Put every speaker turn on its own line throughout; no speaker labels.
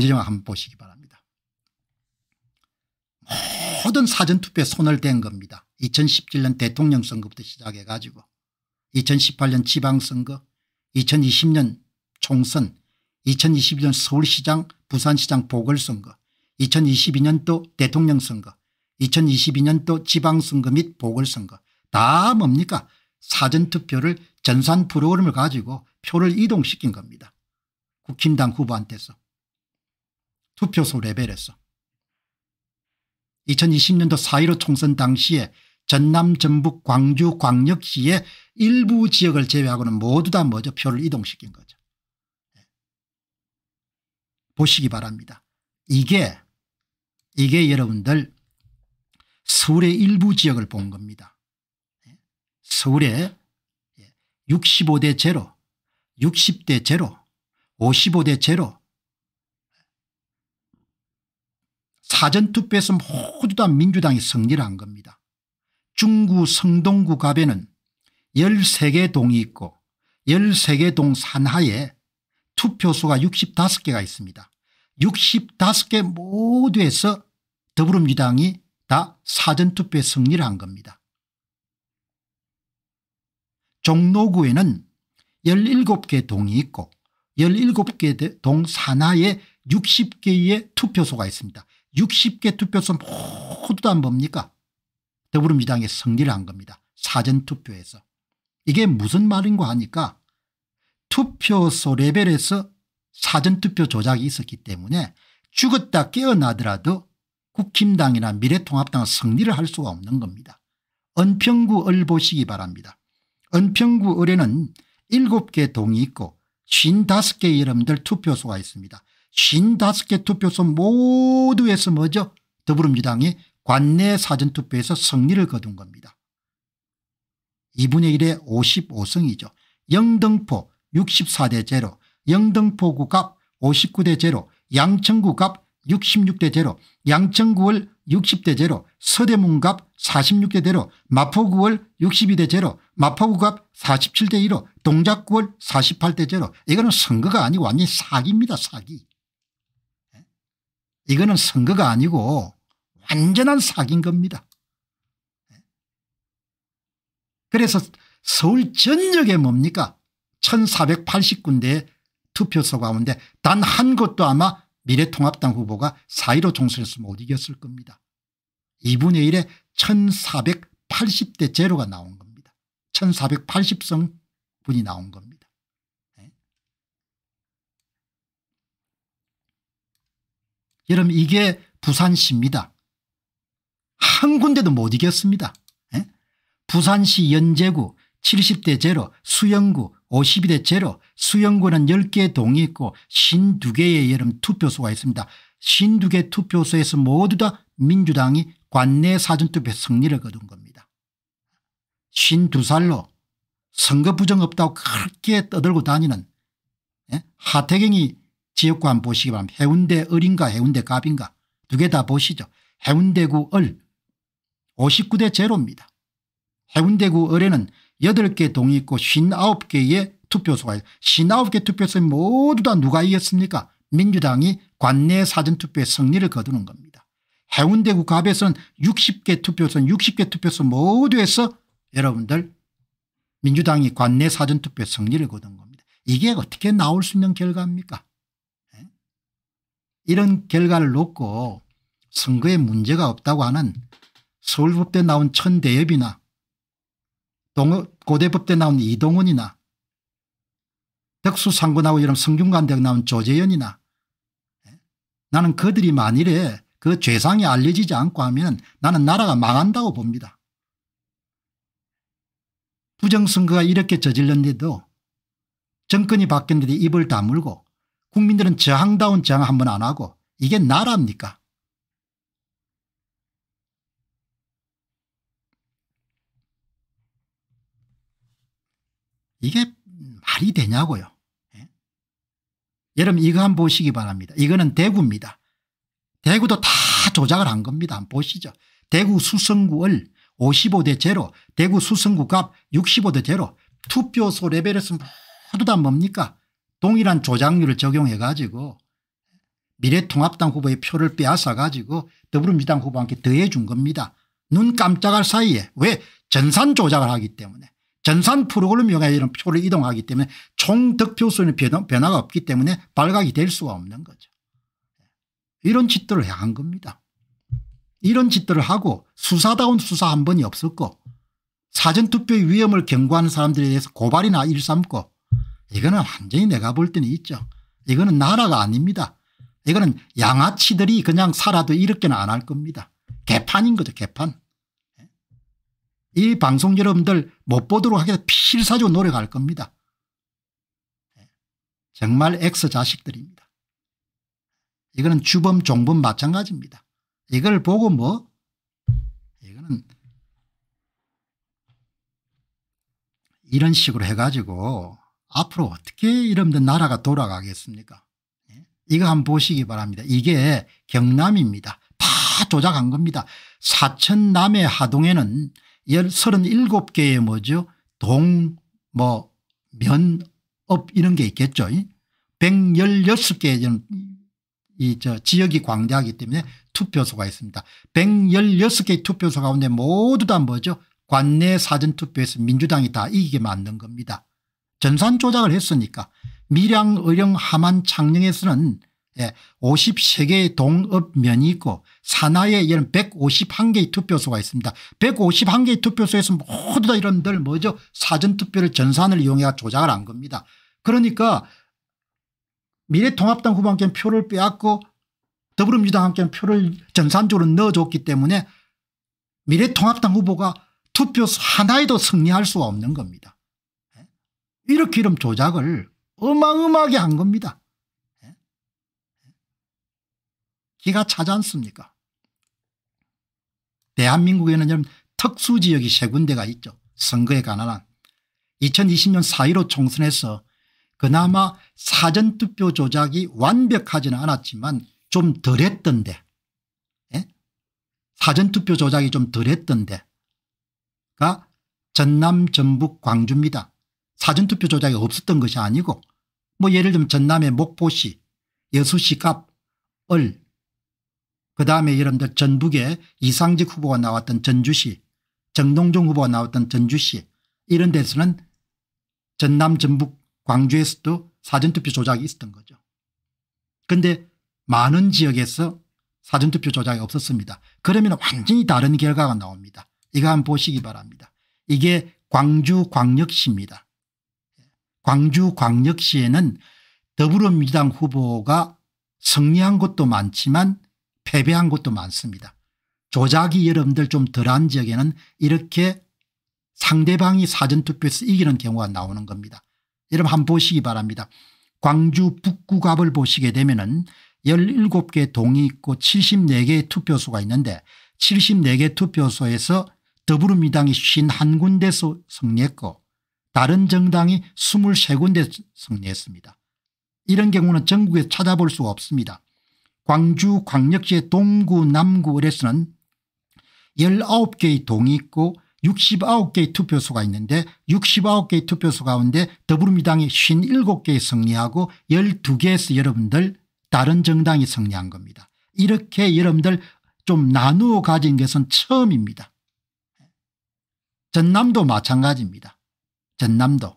지정학 한번 보시기 바랍니다. 모든 사전투표에 손을 댄 겁니다. 2017년 대통령 선거부터 시작해 가지고 2018년 지방선거 2020년 총선 2021년 서울시장 부산시장 보궐선거 2 0 2 2년또 대통령 선거 2 0 2 2년또 지방선거 및 보궐선거 다 뭡니까 사전투표를 전산 프로그램을 가지고 표를 이동시킨 겁니다. 국힘당 후보한테서 투표소 레벨에서 2020년도 4.15 총선 당시에 전남 전북 광주 광역시의 일부 지역을 제외하고는 모두 다 먼저 표를 이동시킨 거죠. 예. 보시기 바랍니다. 이게 이게 여러분들 서울의 일부 지역을 본 겁니다. 예. 서울의 65대 예, 제로, 60대 제로, 55대 제로, 사전투표에서 모두 다 민주당이 승리를 한 겁니다. 중구 성동구 갑에는 13개 동이 있고 13개 동 산하에 투표소가 65개가 있습니다. 65개 모두에서 더불어민주당이 다 사전투표에 승리를 한 겁니다. 종로구에는 17개 동이 있고 17개 동 산하에 60개의 투표소가 있습니다. 60개 투표소 모두 다 뭡니까? 더불어민주당이 승리를 한 겁니다. 사전투표에서. 이게 무슨 말인가 하니까 투표소 레벨에서 사전투표 조작이 있었기 때문에 죽었다 깨어나더라도 국힘당이나 미래통합당은 승리를 할 수가 없는 겁니다. 은평구을 보시기 바랍니다. 은평구을에는 7개 동이 있고 55개 여러분들 투표소가 있습니다. 55개 투표소 모두에서 뭐죠? 더불어민주당이 관내 사전투표에서 승리를 거둔 겁니다. 2분의 1에 55승이죠. 영등포 64대 제로, 영등포구갑 59대 제로, 양천구갑 66대 제로, 양천구월 60대 제로, 서대문갑 46대 제로, 마포구월 62대 제로, 마포구갑 47대 1로 동작구월 48대 제로. 이거는 선거가 아니고 완전히 사기입니다. 사기. 이거는 선거가 아니고 완전한 사기인 겁니다. 그래서 서울 전역에 뭡니까 1480군데 투표소 가운데 단 한 곳도 아마 미래통합당 후보가 4.15 총선에서 못 이겼을 겁니다. 2분의 1에 1480대 제로가 나온 겁니다. 1480성 분이 나온 겁니다. 여러분 이게 부산시입니다. 한 군데도 못 이겼습니다. 예? 부산시 연제구 70대 제로 수영구 52대 제로 수영구는 10개 동이 있고 52개의 여름 투표소가 있습니다. 52개 투표소에서 모두 다 민주당이 관내 사전투표 승리를 거둔 겁니다. 52살로 선거 부정 없다고 그렇게 떠들고 다니는 예? 하태경이 지역구 한번 보시기 바랍니다. 해운대 을인가 해운대 갑인가 두 개 다 보시죠. 해운대구 을 59대 제로입니다. 해운대구 을에는 8개 동이 있고 59개의 투표소가 있어요. 59개 투표소에 모두 다 누가 이겼습니까? 민주당이 관내 사전투표에 승리를 거두는 겁니다. 해운대구 갑에서는 60개 투표소 60개 투표소 모두에서 여러분들 민주당이 관내 사전투표 에 승리를 거둔 겁니다. 이게 어떻게 나올 수 있는 결과입니까? 이런 결과를 놓고 선거에 문제가 없다고 하는 서울법대 나온 천대엽이나 고대법대 나온 이동훈이나 덕수상고 나오고 이런 성균관대학 나온 조재현이나 예? 나는 그들이 만일에 그 죄상이 알려지지 않고 하면 나는 나라가 망한다고 봅니다. 부정선거가 이렇게 저질렀는데도 정권이 바뀌었는데 입을 다물고 국민들은 저항다운 저항 한번 안 하고 이게 나라입니까 이게 말이 되냐고요. 예? 여러분 이거 한 번 보시기 바랍니다. 이거는 대구입니다. 대구도 다 조작을 한 겁니다. 한 번 보시죠. 대구 수성구을 55대 제로 대구 수성구 갑 65대 제로 투표소 레벨에서 모두 다 뭡니까 동일한 조작률을 적용해 가지고 미래통합당 후보의 표를 빼앗아 가지고 더불어민주당 후보한테 더해 준 겁니다. 눈 깜짝할 사이에 왜 전산 조작을 하기 때문에 전산 프로그램 영향 이런 표를 이동하기 때문에 총 득표수는 변화가 없기 때문에 발각이 될 수가 없는 거죠. 이런 짓들을 해한 겁니다. 이런 짓들을 하고 수사다운 수사 한 번이 없었고 사전투표의 위험을 경고하는 사람들에 대해서 고발이나 일삼고 이거는 완전히 내가 볼 때는 있죠. 이거는 나라가 아닙니다. 이거는 양아치들이 그냥 살아도 이렇게는 안 할 겁니다. 개판인 거죠 개판. 예? 이 방송 여러분들 못 보도록 하겠다 필사적으로 노력할 겁니다. 예? 정말 엑스 자식들입니다. 이거는 주범 종범 마찬가지입니다. 이걸 보고 뭐 이거는 이런 식으로 해가지고 앞으로 어떻게 이러면 나라가 돌아가겠습니까 예? 이거 한번 보시기 바랍니다. 이게 경남입니다. 다 조작한 겁니다. 사천 남해 하동에는 37개의 뭐죠 동 뭐 면업 이런 게 있겠죠. 116개의 이저 지역이 광대하기 때문에 투표소가 있습니다. 116개의 투표소 가운데 모두 다 뭐죠? 관내 사전투표에서 민주당이 다 이기게 만든 겁니다. 전산 조작을 했으니까 밀양 의령 하만 창녕에서는 53개의 예, 동읍면이 있고 산하에 이런 151개의 투표소가 있습니다. 151개의 투표소에서 모두 다 이런 들 뭐죠 사전투표를 전산을 이용해 조작을 한 겁니다. 그러니까 미래통합당 후반께 표를 빼앗고 더불어민주당 함께 표를 전산적으로 넣어줬기 때문에 미래통합당 후보가 투표 하나에도 승리할 수가 없는 겁니다. 이렇게 이름 조작을 어마어마하게 한 겁니다. 예? 예? 기가 차지 않습니까? 대한민국에는 특수지역이 세 군데가 있죠. 선거에 관한 2020년 4.15 총선에서 그나마 사전투표 조작이 완벽하지는 않았지만 좀 덜했던데 예? 사전투표 조작이 좀 덜했던데가 전남 전북 광주입니다. 사전투표 조작이 없었던 것이 아니고 뭐 예를 들면 전남의 목포시 여수시 갑을 그 다음에 여러분들 전북에 이상직 후보가 나왔던 전주시 정동종 후보가 나왔던 전주시 이런 데서는 전남 전북 광주에서도 사전투표 조작이 있었던 거죠. 그런데 많은 지역에서 사전투표 조작이 없었습니다. 그러면 완전히 다른 결과가 나옵니다. 이거 한번 보시기 바랍니다. 이게 광주광역시입니다. 광주광역시에는 더불어민주당 후보가 승리한 것도 많지만 패배한 것도 많습니다. 조작이 여러분들 좀 덜한 지역에는 이렇게 상대방이 사전투표에서 이기는 경우가 나오는 겁니다. 여러분 한번 보시기 바랍니다. 광주 북구갑을 보시게 되면 은 17개 동이 있고 74개의 투표소가 있는데 74개 투표소에서 더불어민주당이 51군데서 승리했고 다른 정당이 23군데 승리했습니다. 이런 경우는 전국에 찾아볼 수 없습니다. 광주 광역시의 동구 남구 을에서는 19개의 동이 있고 69개의 투표소가 있는데 69개의 투표소 가운데 더불어민당이 57개에 승리하고 12개에서 여러분들 다른 정당이 승리한 겁니다. 이렇게 여러분들 좀 나누어 가진 것은 처음입니다. 전남도 마찬가지입니다. 전남도.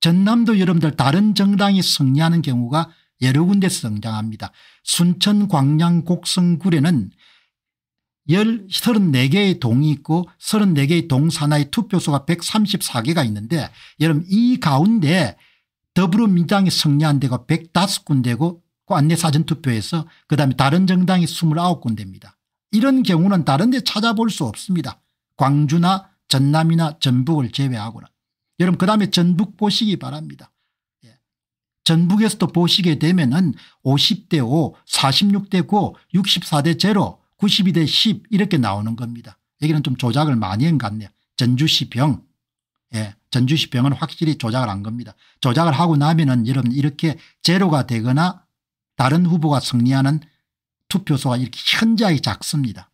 전남도 여러분들 다른 정당이 승리하는 경우가 여러 군데 성장합니다. 순천 광양 곡성구례는 34개의 동이 있고 34개의 동 산하의 투표소가 134개가 있는데 여러분 이 가운데 더불어민주당이 승리한 데가 105군데고 그 안내 사전투표에서 그다음에 다른 정당이 29군데입니다. 이런 경우는 다른 데 찾아볼 수 없습니다. 광주나 전남이나 전북을 제외하고는. 여러분 그 다음에 전북 보시기 바랍니다. 예. 전북에서도 보시게 되면 은 50대 5, 46대 9, 64대 0, 92대 10 이렇게 나오는 겁니다. 여기는 좀 조작을 많이 한 것 같네요. 전주시병. 예. 전주시병은 확실히 조작을 한 겁니다. 조작을 하고 나면 은 여러분 이렇게 제로가 되거나 다른 후보가 승리하는 투표소가 이렇게 현저하게 작습니다.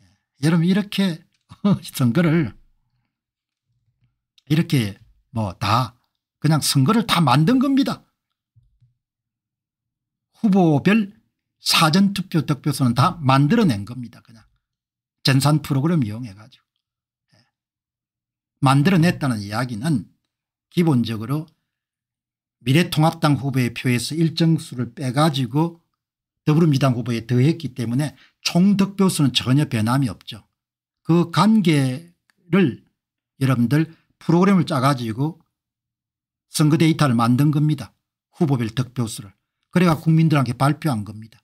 예. 여러분 이렇게 선거를 이렇게 뭐 다 그냥 선거를 다 만든 겁니다. 후보별 사전투표 득표수는 다 만들어낸 겁니다. 그냥 전산 프로그램 이용해 가지고 예. 만들어냈다는 이야기는 기본적으로 미래통합당 후보의 표에서 일정 수를 빼가지고 더불어민주당 후보에 더했기 때문에 총 득표수는 전혀 변함이 없죠. 그 관계를 여러분들 프로그램을 짜가지고 선거 데이터를 만든 겁니다. 후보별 득표수를. 그래가 국민들한테 발표한 겁니다.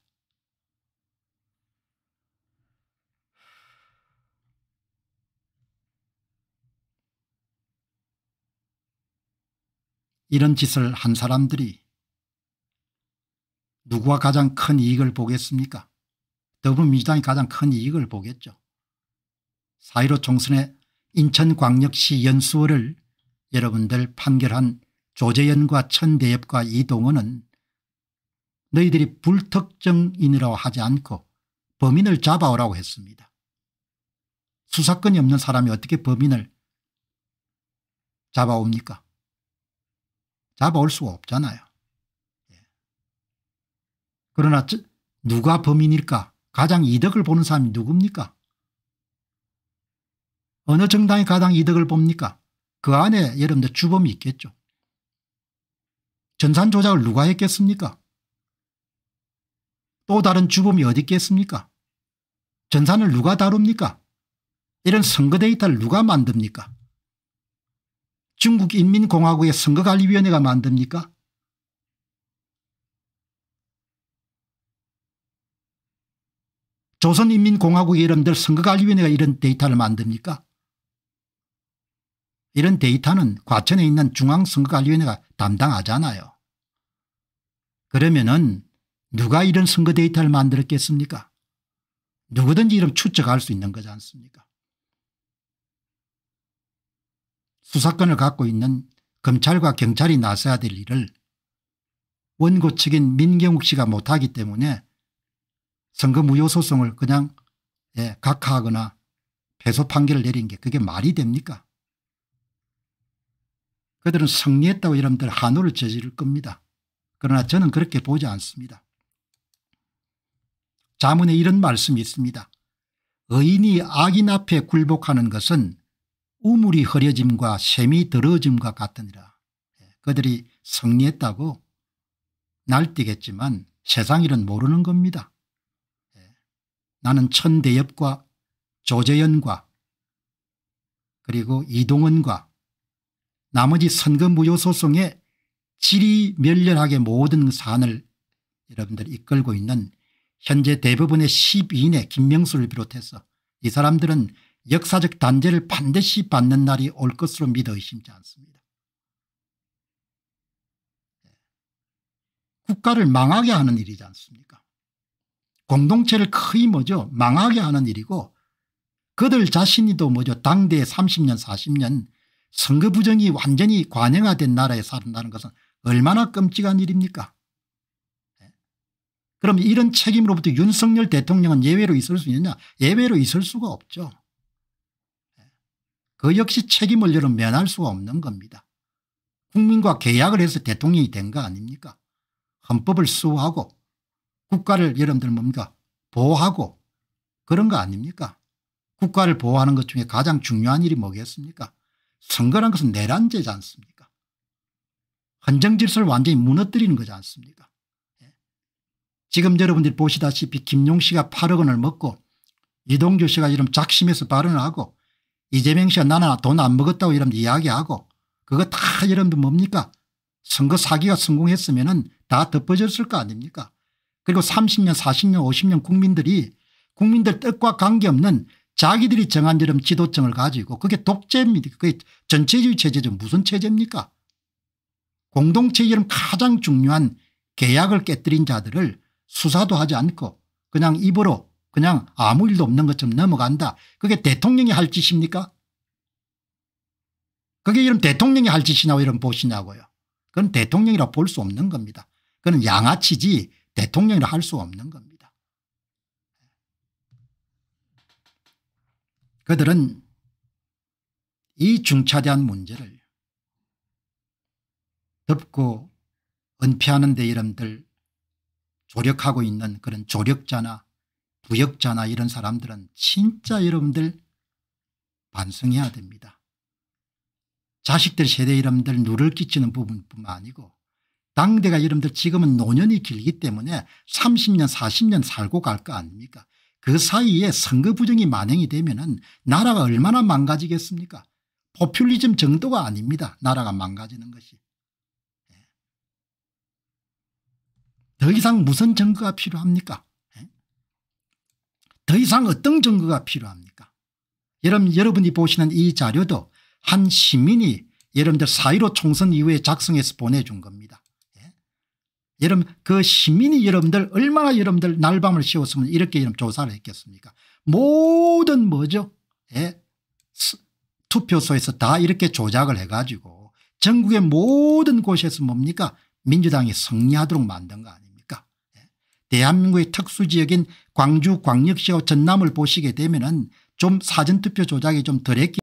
이런 짓을 한 사람들이 누구와 가장 큰 이익을 보겠습니까? 더불어민주당이 가장 큰 이익을 보겠죠. 사일오 총선에 인천광역시 연수원을 여러분들 판결한 조재연과 천대엽과 이동원은 너희들이 불특정인이라고 하지 않고 범인을 잡아오라고 했습니다. 수사권이 없는 사람이 어떻게 범인을 잡아옵니까? 잡아올 수가 없잖아요. 예. 그러나 누가 범인일까? 가장 이득을 보는 사람이 누굽니까? 어느 정당이 가장 이득을 봅니까? 그 안에 여러분들 주범이 있겠죠. 전산 조작을 누가 했겠습니까? 또 다른 주범이 어디 있겠습니까? 전산을 누가 다룹니까? 이런 선거 데이터를 누가 만듭니까? 중국인민공화국의 선거관리위원회가 만듭니까? 조선인민공화국 의여러분들 선거관리위원회가 이런 데이터를 만듭니까? 이런 데이터는 과천에 있는 중앙선거관리위원회가 담당하잖아요. 그러면 은 누가 이런 선거 데이터를 만들었겠습니까 누구든지 이런 추측할 수 있는 거지 않습니까 수사권을 갖고 있는 검찰과 경찰이 나서야 될 일을 원고 측인 민경욱 씨가 못하기 때문에 선거 무효 소송을 그냥 예, 각하하거나 패소 판결을 내린 게 그게 말이 됩니까 그들은 승리했다고 여러분들 한우를 저지를 겁니다. 그러나 저는 그렇게 보지 않습니다. 자문에 이런 말씀이 있습니다. 의인이 악인 앞에 굴복하는 것은 우물이 흐려짐과 샘이 더러짐과 같으니라. 예, 그들이 승리했다고 날뛰겠지만 세상 일은 모르는 겁니다. 예, 나는 천대엽과 조재연과 그리고 이동은과 나머지 선거무효 소송에 질이 멸렬하게 모든 사안을 여러분들 이끌고 있는 현재 대부분의 12인의 김명수를 비롯해서 이 사람들은 역사적 단죄를 반드시 받는 날이 올 것으로 믿어 의심치 않습니다. 국가를 망하게 하는 일이지 않습니까 공동체를 거의 뭐죠 망하게 하는 일이고 그들 자신이도 뭐죠 당대의 30년 40년 선거 부정이 완전히 관행화된 나라에 살다는 것은 얼마나 끔찍한 일입니까 네. 그럼 이런 책임으로부터 윤석열 대통령은 예외로 있을 수 있느냐 예외로 있을 수가 없죠. 네. 그 역시 책임을 여러 면할 수가 없는 겁니다. 국민과 계약을 해서 대통령이 된 거 아닙니까 헌법을 수호하고 국가를 여러분들 뭡니까 보호하고 그런 거 아닙니까 국가를 보호하는 것 중에 가장 중요한 일이 뭐겠습니까 선거란 것은 내란죄지 않습니까 헌정 질서를 완전히 무너뜨리는 거지 않습니까 예. 지금 여러분들이 보시다시피 김용 씨가 8억 원을 먹고 이동규 씨가 이런 작심해서 발언을 하고 이재명 씨가 나나 돈 안 먹었다고 이런 이야기하고 그거 다 여러분들 뭡니까 선거 사기가 성공했으면 은다 덮어졌을 거 아닙니까 그리고 30년 40년 50년 국민들이 국민들 뜻과 관계없는 자기들이 정한 대로 지도층을 가지고 그게 독재입니다. 그게 전체주의 체제죠. 무슨 체제입니까? 공동체 이름 가장 중요한 계약을 깨뜨린 자들을 수사도 하지 않고 그냥 입으로 그냥 아무 일도 없는 것처럼 넘어간다. 그게 대통령이 할 짓입니까? 그게 이런 대통령이 할 짓이냐고 이런 보시냐고요. 그건 대통령이라 볼 수 없는 겁니다. 그건 양아치지 대통령이라 할 수 없는 겁니다. 그들은 이 중차대한 문제를 덮고 은폐하는 데 이름들 조력하고 있는 그런 조력자나 부역자나 이런 사람들은 진짜 여러분들 반성해야 됩니다. 자식들 세대 이름들 누를 끼치는 부분뿐만 아니고 당대가 여러분들 지금은 노년이 길기 때문에 30년 40년 살고 갈 거 아닙니까 그 사이에 선거 부정이 만행이 되면 나라가 얼마나 망가지겠습니까 포퓰리즘 정도가 아닙니다. 나라가 망가지는 것이. 예. 더 이상 무슨 증거가 필요합니까 예. 더 이상 어떤 증거가 필요합니까 여러분, 여러분이 보시는 이 자료도 한 시민이 여러분들 4.15 총선 이후에 작성해서 보내준 겁니다. 여러분 그 시민이 여러분들 얼마나 여러분들 날밤을 쉬웠으면 이렇게 조사를 했겠습니까 모든 뭐죠 예? 투표소에서 다 이렇게 조작을 해가지고 전국의 모든 곳에서 뭡니까 민주당이 승리하도록 만든 거 아닙니까 예? 대한민국의 특수지역인 광주 광역시와 전남을 보시게 되면 은좀 사전투표 조작이 좀 덜했기